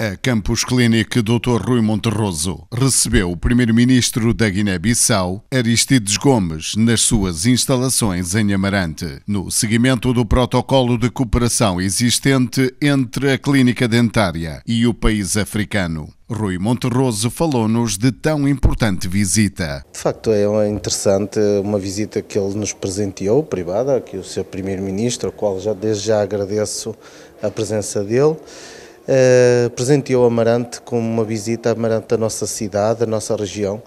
A Campus Clinic Dr. Rui Monterroso recebeu o primeiro-ministro da Guiné-Bissau, Aristides Gomes, nas suas instalações em Amarante, no seguimento do protocolo de cooperação existente entre a clínica dentária e o país africano. Rui Monterroso falou-nos de tão importante visita. De facto, é interessante uma visita que ele nos presenteou, privada, que o seu primeiro-ministro, ao qual já desde já agradeço a presença dele. Eh, presenteou Amarante com uma visita a Amarante da nossa cidade, da nossa região.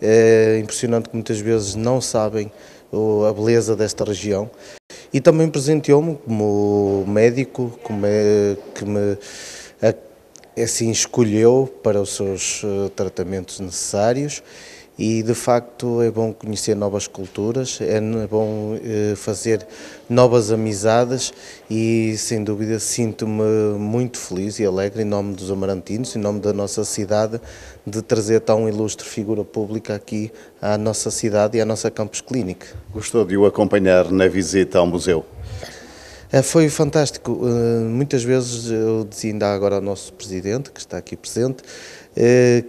É impressionante que muitas vezes não sabem a beleza desta região. E também presenteou-me como médico, como é, que me assim escolheu para os seus eh, tratamentos necessários e de facto é bom conhecer novas culturas, é, é bom eh, fazer novas amizades e sem dúvida sinto-me muito feliz e alegre em nome dos amarantinos, em nome da nossa cidade, de trazer tão ilustre figura pública aqui à nossa cidade e à nossa campus clínica. Gostou de o acompanhar na visita ao museu? É, foi fantástico. Eh, muitas vezes eu dizia ainda agora ao nosso presidente, que está aqui presente, eh,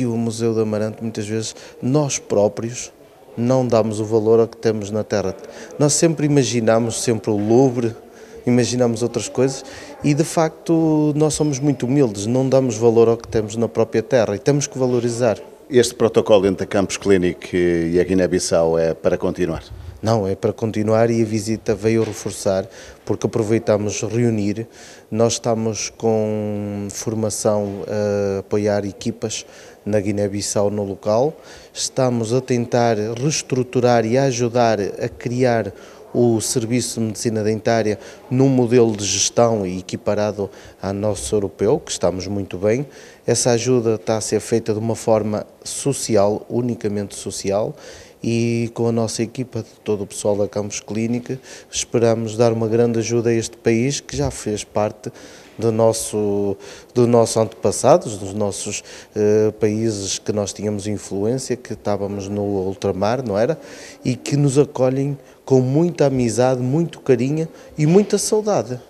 que o Museu do Amarante, muitas vezes, nós próprios não damos o valor ao que temos na Terra. Nós sempre imaginamos sempre o Louvre, imaginamos outras coisas e de facto nós somos muito humildes, não damos valor ao que temos na própria terra e temos que valorizar. Este protocolo entre a Campos Clinic eh, e a Guiné-Bissau é para continuar? Não, é para continuar e a visita veio reforçar, porque aproveitamos reunir. Nós estamos com formação a apoiar equipas na Guiné-Bissau no local. Estamos a tentar reestruturar e ajudar a criar o Serviço de Medicina Dentária num modelo de gestão equiparado ao nosso europeu, que estamos muito bem. Essa ajuda está a ser feita de uma forma social, unicamente social, e com a nossa equipa, de todo o pessoal da Campos Clínica, esperamos dar uma grande ajuda a este país que já fez parte do nosso, do nosso antepassados, dos nossos uh, países que nós tínhamos influência, que estávamos no ultramar, não era? E que nos acolhem com muita amizade, muito carinho e muita saudade.